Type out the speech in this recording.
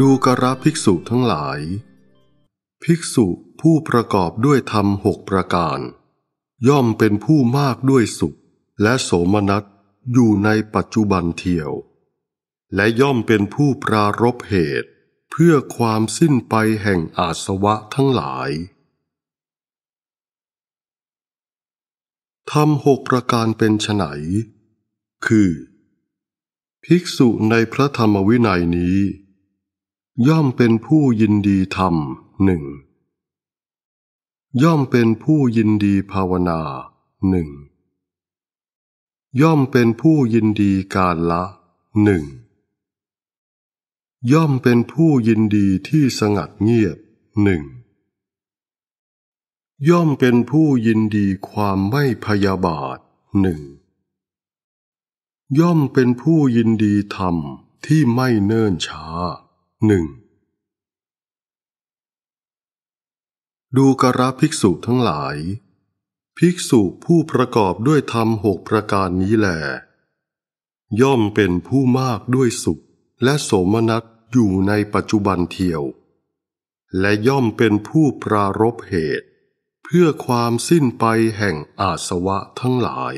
ดูกระภิกษุทั้งหลาย ภิกษุผู้ประกอบด้วยธรรมหกประการ ย่อมเป็นผู้มากด้วยสุขและโสมนัสอยู่ในปัจจุบันเทียว และย่อมเป็นผู้ปรารบเหตุเพื่อความสิ้นไปแห่งอาสวะทั้งหลาย ธรรมหกประการเป็นไนคือ ภิกษุในพระธรรมวินัยนี้ย่อมเป็นผู้ยินดีธรรมหนึ่ง ย่อมเป็นผู้ยินดีภาวนาหนึ่ง ย่อมเป็นผู้ยินดีการละหนึ่ง ย่อมเป็นผู้ยินดีที่สงัดเงียบหนึ่ง ย่อมเป็นผู้ยินดีความไม่พยาบาทหนึ่ง ย่อมเป็นผู้ยินดีธรรมที่ไม่เนิ่นช้าหนึ่งดูกระภิกษุทั้งหลาย ภิกษุผู้ประกอบด้วยธรรมหกประการนี้แหลย่อมเป็นผู้มากด้วยสุขและโสมนัสอยู่ในปัจจุบันเทียว และย่อมเป็นผู้ปรารบเหตุเพื่อความสิ้นไปแห่งอาสวะทั้งหลาย